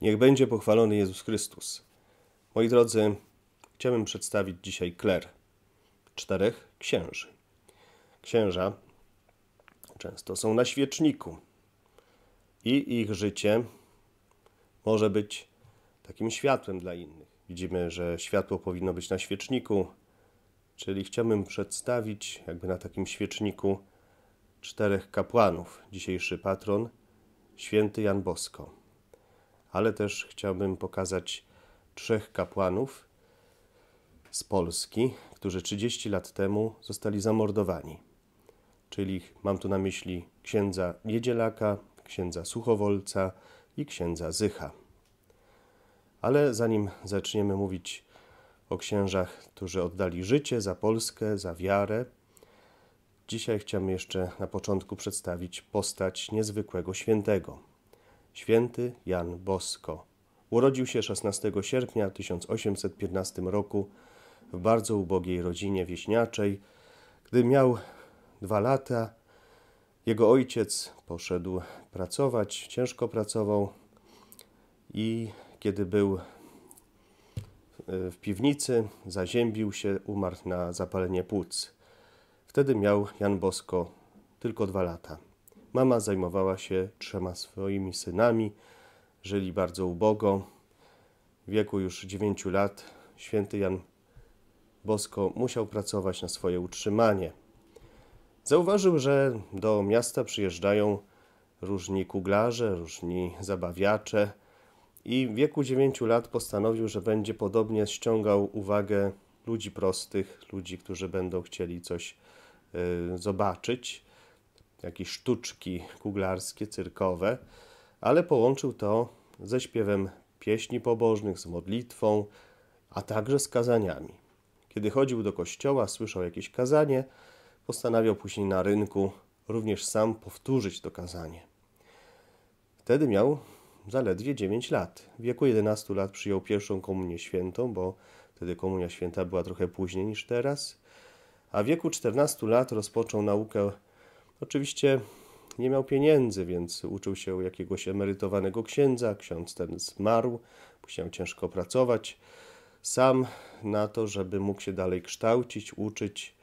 Niech będzie pochwalony Jezus Chrystus. Moi drodzy, chciałbym przedstawić dzisiaj kler czterech księży. Księża często są na świeczniku i ich życie może być takim światłem dla innych. Widzimy, że światło powinno być na świeczniku, czyli chciałbym przedstawić jakby na takim świeczniku czterech kapłanów. Dzisiejszy patron, święty Jan Bosko ale też chciałbym pokazać trzech kapłanów z Polski, którzy 30 lat temu zostali zamordowani. Czyli mam tu na myśli księdza Niedzielaka, księdza Suchowolca i księdza Zycha. Ale zanim zaczniemy mówić o księżach, którzy oddali życie za Polskę, za wiarę, dzisiaj chciałbym jeszcze na początku przedstawić postać niezwykłego świętego – święty Jan Bosko. Urodził się 16 sierpnia 1815 roku w bardzo ubogiej rodzinie wieśniaczej. Gdy miał dwa lata, jego ojciec poszedł pracować, ciężko pracował i kiedy był e, w piwnicy, zaziębił się, umarł na zapalenie płuc. Wtedy miał Jan Bosko tylko dwa lata. Mama zajmowała się trzema swoimi synami, żyli bardzo ubogo. W wieku już 9 lat święty Jan Bosko musiał pracować na swoje utrzymanie. Zauważył, że do miasta przyjeżdżają różni kuglarze, różni zabawiacze i w wieku 9 lat postanowił, że będzie podobnie ściągał uwagę ludzi prostych, ludzi, którzy będą chcieli coś y, zobaczyć jakieś sztuczki kuglarskie, cyrkowe, ale połączył to ze śpiewem pieśni pobożnych, z modlitwą, a także z kazaniami. Kiedy chodził do kościoła, słyszał jakieś kazanie, postanawiał później na rynku również sam powtórzyć to kazanie. Wtedy miał zaledwie 9 lat. W wieku 11 lat przyjął pierwszą komunię świętą, bo wtedy komunia święta była trochę później niż teraz. A w wieku 14 lat rozpoczął naukę Oczywiście nie miał pieniędzy, więc uczył się jakiegoś emerytowanego księdza. Ksiądz ten zmarł, musiał ciężko pracować sam na to, żeby mógł się dalej kształcić, uczyć.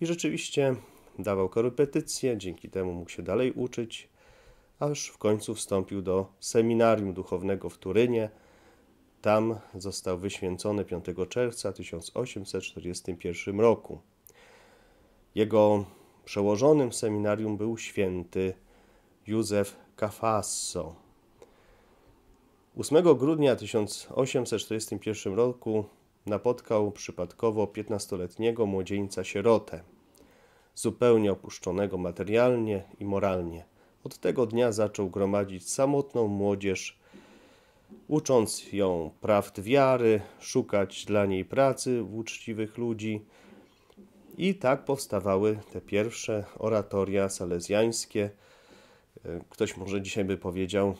I rzeczywiście dawał korepetycje, dzięki temu mógł się dalej uczyć, aż w końcu wstąpił do seminarium duchownego w Turynie. Tam został wyświęcony 5 czerwca 1841 roku. Jego Przełożonym seminarium był święty Józef Cafasso. 8 grudnia 1841 roku napotkał przypadkowo 15-letniego młodzieńca sierotę, zupełnie opuszczonego materialnie i moralnie. Od tego dnia zaczął gromadzić samotną młodzież, ucząc ją prawd wiary, szukać dla niej pracy w uczciwych ludzi, i tak powstawały te pierwsze oratoria salezjańskie. E, ktoś może dzisiaj by powiedział,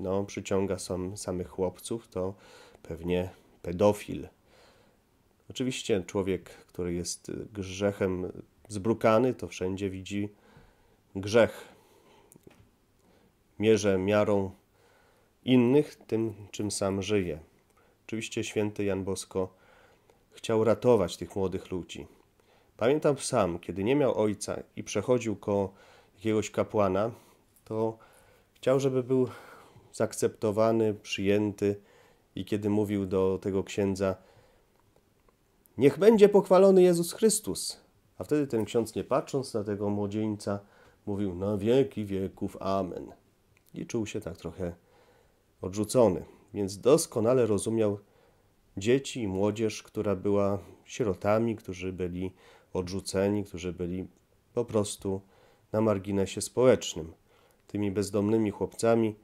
no przyciąga sam, samych chłopców, to pewnie pedofil. Oczywiście człowiek, który jest grzechem zbrukany, to wszędzie widzi grzech. Mierze miarą innych tym, czym sam żyje. Oczywiście święty Jan Bosko chciał ratować tych młodych ludzi. Pamiętam sam, kiedy nie miał ojca i przechodził ko jakiegoś kapłana, to chciał, żeby był zaakceptowany, przyjęty i kiedy mówił do tego księdza Niech będzie pochwalony Jezus Chrystus. A wtedy ten ksiądz, nie patrząc na tego młodzieńca, mówił na wieki wieków Amen. I czuł się tak trochę odrzucony, więc doskonale rozumiał dzieci i młodzież, która była sierotami, którzy byli odrzuceni, którzy byli po prostu na marginesie społecznym. Tymi bezdomnymi chłopcami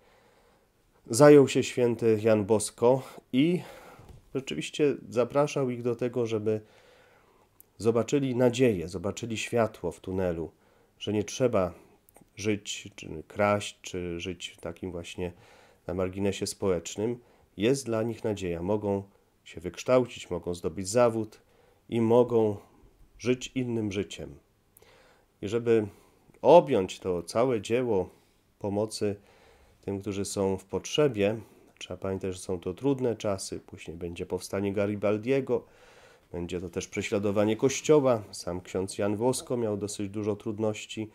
zajął się święty Jan Bosko i rzeczywiście zapraszał ich do tego, żeby zobaczyli nadzieję, zobaczyli światło w tunelu, że nie trzeba żyć, czy kraść, czy żyć takim właśnie na marginesie społecznym. Jest dla nich nadzieja, mogą się wykształcić, mogą zdobyć zawód i mogą żyć innym życiem. I żeby objąć to całe dzieło pomocy tym, którzy są w potrzebie, trzeba pamiętać, że są to trudne czasy, później będzie powstanie Garibaldiego, będzie to też prześladowanie Kościoła. Sam ksiądz Jan Włosko miał dosyć dużo trudności,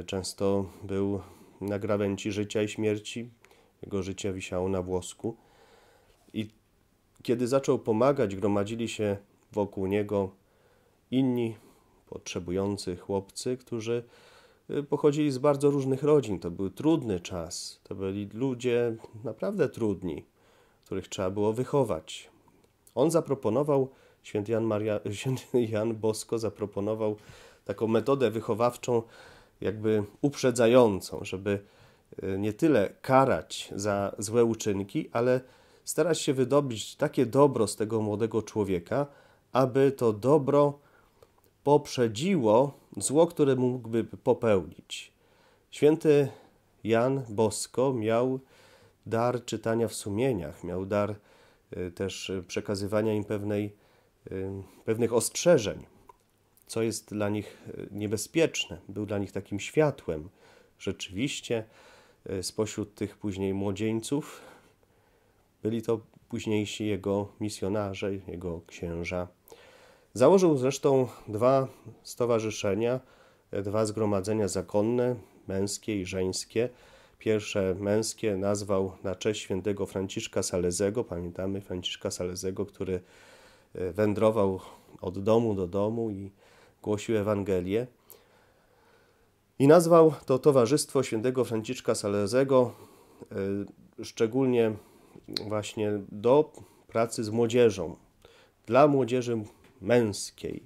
y, często był na grawędzi życia i śmierci, jego życie wisiało na włosku. I kiedy zaczął pomagać, gromadzili się wokół niego inni potrzebujący chłopcy, którzy y, pochodzili z bardzo różnych rodzin. To był trudny czas, to byli ludzie naprawdę trudni, których trzeba było wychować. On zaproponował, święty Jan, Maria, święty Jan Bosko zaproponował taką metodę wychowawczą, jakby uprzedzającą, żeby y, nie tyle karać za złe uczynki, ale starać się wydobyć takie dobro z tego młodego człowieka, aby to dobro poprzedziło zło, które mógłby popełnić. Święty Jan Bosko miał dar czytania w sumieniach, miał dar y, też przekazywania im pewnej, y, pewnych ostrzeżeń, co jest dla nich y, niebezpieczne. Był dla nich takim światłem. Rzeczywiście spośród tych później młodzieńców byli to późniejsi jego misjonarze, jego księża Założył zresztą dwa stowarzyszenia, dwa zgromadzenia zakonne, męskie i żeńskie. Pierwsze męskie nazwał na cześć świętego Franciszka Salezego. Pamiętamy Franciszka Salezego, który e, wędrował od domu do domu i głosił Ewangelię. I nazwał to Towarzystwo Świętego Franciszka Salezego e, szczególnie właśnie do pracy z młodzieżą. Dla młodzieży męskiej.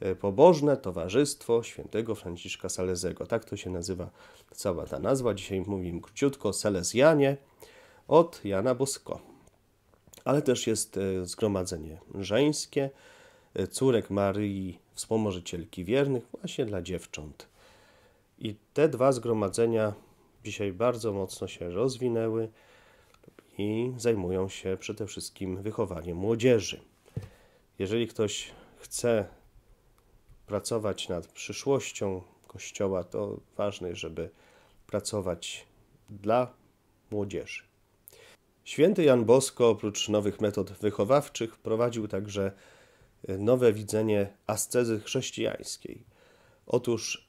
E, pobożne Towarzystwo Świętego Franciszka Salezego. Tak to się nazywa cała ta nazwa. Dzisiaj mówimy króciutko o Salezjanie od Jana Bosko. Ale też jest e, zgromadzenie żeńskie e, córek Maryi, wspomożycielki wiernych, właśnie dla dziewcząt. I te dwa zgromadzenia dzisiaj bardzo mocno się rozwinęły i zajmują się przede wszystkim wychowaniem młodzieży. Jeżeli ktoś chce pracować nad przyszłością Kościoła, to ważne, jest, żeby pracować dla młodzieży. Święty Jan Bosko, oprócz nowych metod wychowawczych, prowadził także y, nowe widzenie ascezy chrześcijańskiej. Otóż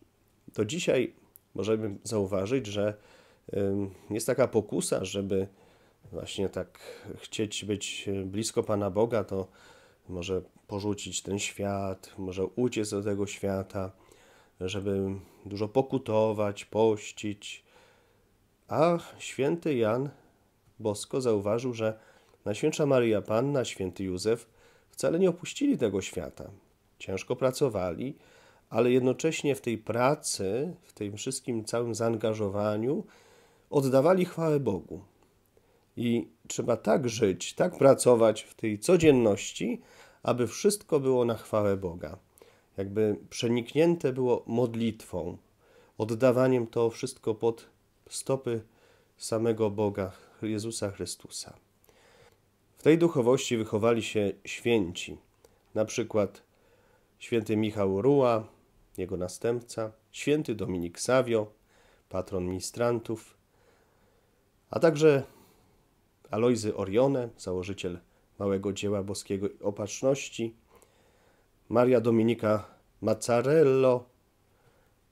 do dzisiaj możemy zauważyć, że y, jest taka pokusa, żeby właśnie tak chcieć być y, blisko Pana Boga, to może porzucić ten świat, może uciec do tego świata, żeby dużo pokutować, pościć. A święty Jan Bosko zauważył, że Najświętsza Maria Panna, święty Józef wcale nie opuścili tego świata. Ciężko pracowali, ale jednocześnie w tej pracy, w tym wszystkim całym zaangażowaniu oddawali chwałę Bogu. I trzeba tak żyć, tak pracować w tej codzienności, aby wszystko było na chwałę Boga. Jakby przeniknięte było modlitwą, oddawaniem to wszystko pod stopy samego Boga, Jezusa Chrystusa. W tej duchowości wychowali się święci, na przykład święty Michał Ruła, jego następca, święty Dominik Savio, patron ministrantów, a także Alojzy Orione, założyciel małego dzieła boskiego opatrzności, Maria Dominika Mazzarello,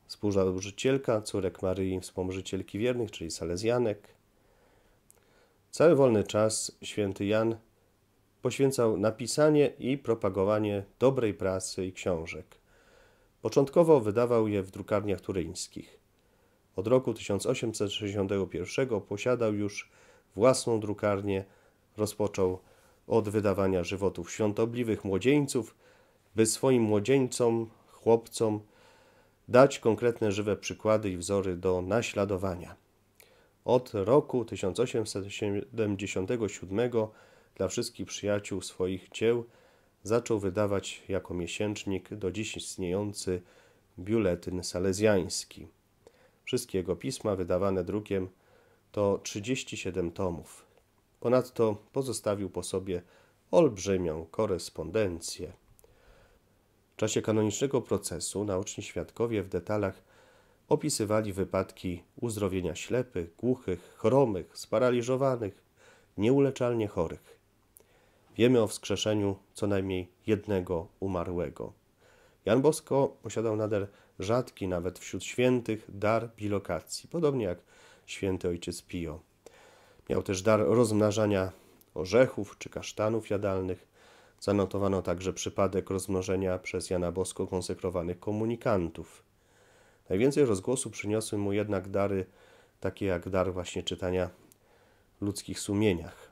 współzałożycielka, córek Maryi, wspomrzycielki wiernych, czyli Salezjanek. Cały wolny czas święty Jan poświęcał napisanie i propagowanie dobrej prasy i książek. Początkowo wydawał je w drukarniach turyńskich. Od roku 1861 posiadał już własną drukarnię, rozpoczął od wydawania żywotów świątobliwych młodzieńców, by swoim młodzieńcom, chłopcom dać konkretne żywe przykłady i wzory do naśladowania. Od roku 1877 dla wszystkich przyjaciół swoich dzieł zaczął wydawać jako miesięcznik do dziś istniejący biuletyn salezjański. Wszystkie jego pisma wydawane drukiem to 37 tomów. Ponadto pozostawił po sobie olbrzymią korespondencję. W czasie kanonicznego procesu nauczni świadkowie w detalach opisywali wypadki uzdrowienia ślepych, głuchych, chromych, sparaliżowanych, nieuleczalnie chorych. Wiemy o wskrzeszeniu co najmniej jednego umarłego. Jan Bosko posiadał nader rzadki nawet wśród świętych dar bilokacji, podobnie jak święty ojciec Pio. Miał też dar rozmnażania orzechów czy kasztanów jadalnych. Zanotowano także przypadek rozmnożenia przez Jana Bosko konsekrowanych komunikantów. Najwięcej rozgłosu przyniosły mu jednak dary takie jak dar właśnie czytania ludzkich sumieniach,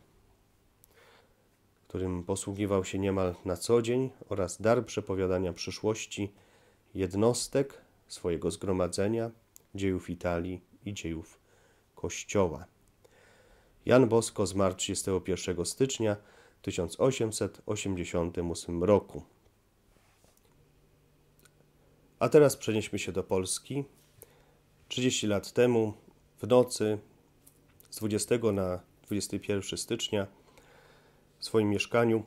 którym posługiwał się niemal na co dzień oraz dar przepowiadania przyszłości jednostek swojego zgromadzenia, dziejów Italii i dziejów Kościoła. Jan Bosko zmarł 31 stycznia 1888 roku. A teraz przenieśmy się do Polski. 30 lat temu, w nocy z 20 na 21 stycznia, w swoim mieszkaniu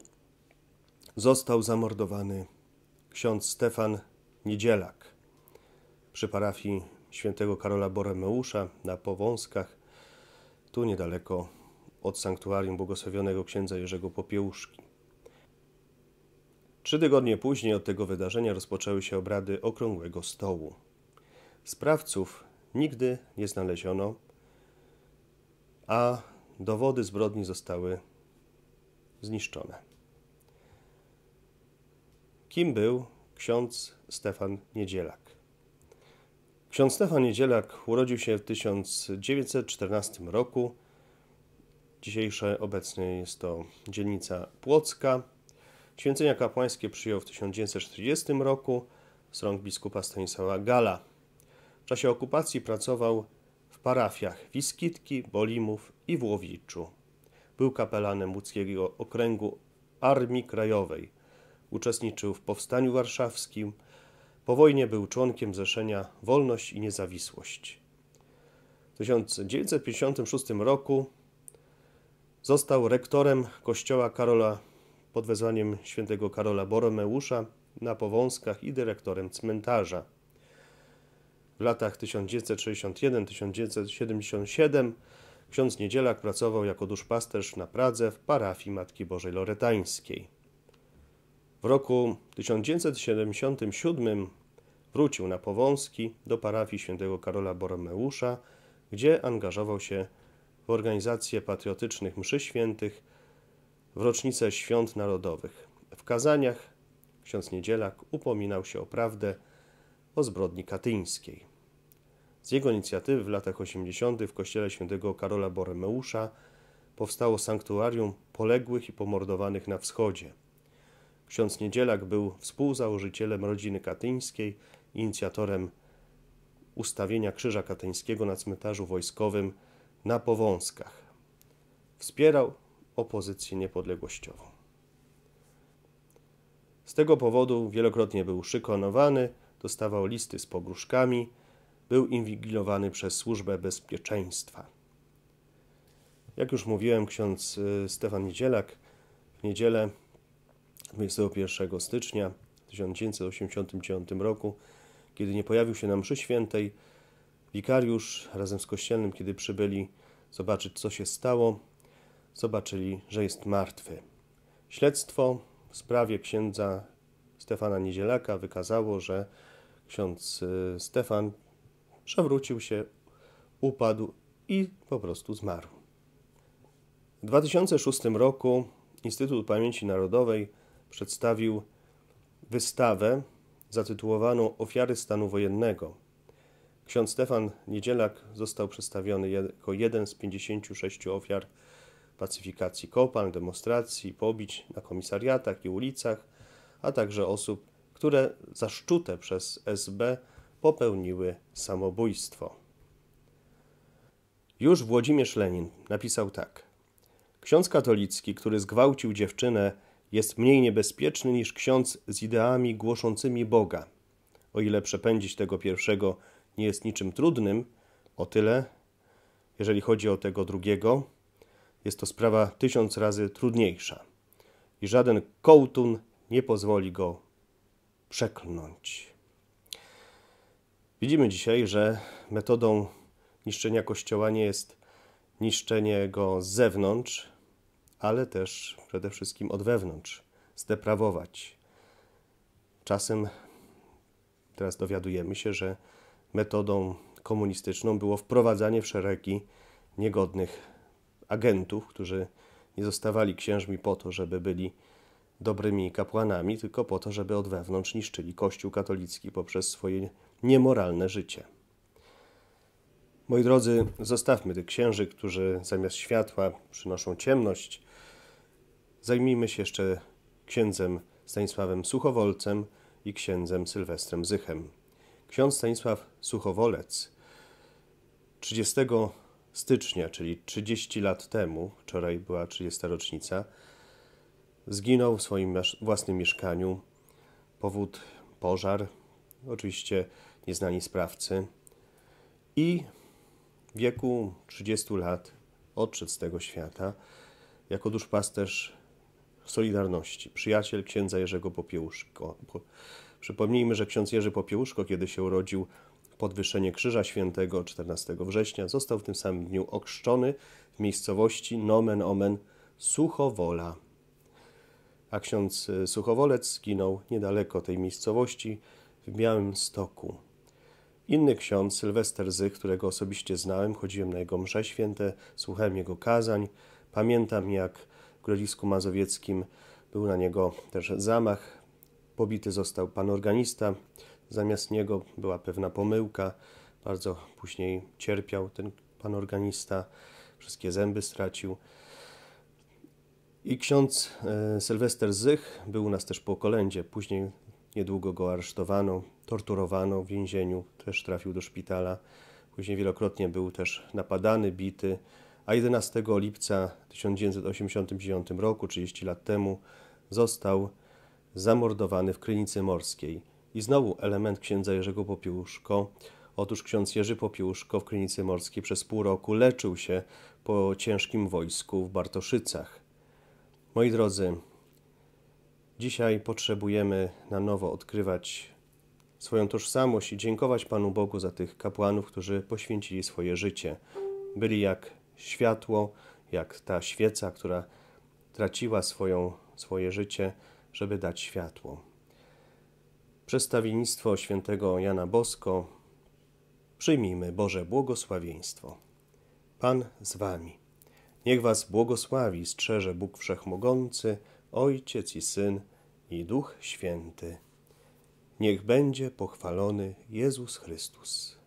został zamordowany ksiądz Stefan Niedzielak przy parafii świętego Karola Borromeusza na Powązkach, tu niedaleko od sanktuarium błogosławionego księdza Jerzego Popiełuszki. Trzy tygodnie później od tego wydarzenia rozpoczęły się obrady Okrągłego Stołu. Sprawców nigdy nie znaleziono, a dowody zbrodni zostały zniszczone. Kim był ksiądz Stefan Niedzielak? Ksiądz Stefan Niedzielak urodził się w 1914 roku. Dzisiejsze obecnie jest to dzielnica Płocka. Święcenia kapłańskie przyjął w 1940 roku z rąk biskupa Stanisława Gala. W czasie okupacji pracował w parafiach Wiskitki, Bolimów i Włowiczu. Był kapelanem łódzkiego okręgu Armii Krajowej. Uczestniczył w Powstaniu Warszawskim – po wojnie był członkiem zrzeszenia Wolność i Niezawisłość. W 1956 roku został rektorem kościoła Karola pod wezwaniem świętego Karola Boromeusza na Powązkach i dyrektorem cmentarza. W latach 1961-1977 ksiądz Niedzielak pracował jako duszpasterz na Pradze w parafii Matki Bożej Loretańskiej. W roku 1977 wrócił na Powązki do parafii św. Karola Boromeusza, gdzie angażował się w organizację patriotycznych mszy świętych w rocznicę świąt narodowych. W kazaniach ksiądz Niedzielak upominał się o prawdę o zbrodni katyńskiej. Z jego inicjatywy w latach 80. w kościele św. Karola Boromeusza powstało sanktuarium poległych i pomordowanych na wschodzie – Ksiądz Niedzielak był współzałożycielem rodziny katyńskiej, inicjatorem ustawienia Krzyża Katyńskiego na cmentarzu wojskowym na Powązkach. Wspierał opozycję niepodległościową. Z tego powodu wielokrotnie był szykanowany, dostawał listy z pogróżkami, był inwigilowany przez Służbę Bezpieczeństwa. Jak już mówiłem, ksiądz y, Stefan Niedzielak w niedzielę 21 stycznia 1989 roku, kiedy nie pojawił się na mszy świętej, wikariusz razem z kościelnym, kiedy przybyli zobaczyć, co się stało, zobaczyli, że jest martwy. Śledztwo w sprawie księdza Stefana Niedzielaka wykazało, że ksiądz y, Stefan przewrócił się, upadł i po prostu zmarł. W 2006 roku Instytut Pamięci Narodowej przedstawił wystawę zatytułowaną Ofiary stanu wojennego. Ksiądz Stefan Niedzielak został przedstawiony jako jeden z 56 ofiar pacyfikacji kopalń, demonstracji, pobić na komisariatach i ulicach, a także osób, które zaszczute przez SB popełniły samobójstwo. Już Włodzimierz Lenin napisał tak. Ksiądz katolicki, który zgwałcił dziewczynę jest mniej niebezpieczny niż ksiądz z ideami głoszącymi Boga. O ile przepędzić tego pierwszego nie jest niczym trudnym, o tyle, jeżeli chodzi o tego drugiego, jest to sprawa tysiąc razy trudniejsza i żaden kołtun nie pozwoli go przeklnąć. Widzimy dzisiaj, że metodą niszczenia kościoła nie jest niszczenie go z zewnątrz, ale też przede wszystkim od wewnątrz zdeprawować. Czasem teraz dowiadujemy się, że metodą komunistyczną było wprowadzanie w szeregi niegodnych agentów, którzy nie zostawali księżmi po to, żeby byli dobrymi kapłanami, tylko po to, żeby od wewnątrz niszczyli Kościół katolicki poprzez swoje niemoralne życie. Moi drodzy, zostawmy tych księży, którzy zamiast światła przynoszą ciemność, zajmijmy się jeszcze księdzem Stanisławem Suchowolcem i księdzem Sylwestrem Zychem. Ksiądz Stanisław Suchowolec 30 stycznia, czyli 30 lat temu, wczoraj była 30 rocznica, zginął w swoim własnym mieszkaniu. Powód pożar, oczywiście nieznani sprawcy. I w wieku 30 lat odszedł z tego świata jako duszpasterz w Solidarności, przyjaciel księdza Jerzego Popiełuszko. Przypomnijmy, że ksiądz Jerzy Popiełuszko, kiedy się urodził, podwyższenie Krzyża Świętego 14 września, został w tym samym dniu okrzczony w miejscowości nomen omen Suchowola. A ksiądz y, Suchowolec zginął niedaleko tej miejscowości w Białym Stoku. Inny ksiądz, Sylwester Zych, którego osobiście znałem, chodziłem na jego msze święte, słuchałem jego kazań. Pamiętam, jak Grodzisku Mazowieckim był na niego też zamach. Pobity został pan organista, zamiast niego była pewna pomyłka. Bardzo później cierpiał ten pan organista, wszystkie zęby stracił. I ksiądz e, Sylwester Zych był u nas też po kolędzie. Później niedługo go aresztowano, torturowano w więzieniu, też trafił do szpitala. Później wielokrotnie był też napadany, bity a 11 lipca 1989 roku, 30 lat temu, został zamordowany w Krynicy Morskiej. I znowu element księdza Jerzego Popiłuszko. Otóż ksiądz Jerzy Popiłuszko w Krynicy Morskiej przez pół roku leczył się po ciężkim wojsku w Bartoszycach. Moi drodzy, dzisiaj potrzebujemy na nowo odkrywać swoją tożsamość i dziękować Panu Bogu za tych kapłanów, którzy poświęcili swoje życie. Byli jak światło, jak ta świeca, która traciła swoją, swoje życie, żeby dać światło. Przestawiennictwo świętego Jana Bosko przyjmijmy Boże błogosławieństwo. Pan z wami. Niech was błogosławi, strzeże Bóg Wszechmogący, Ojciec i Syn i Duch Święty. Niech będzie pochwalony Jezus Chrystus.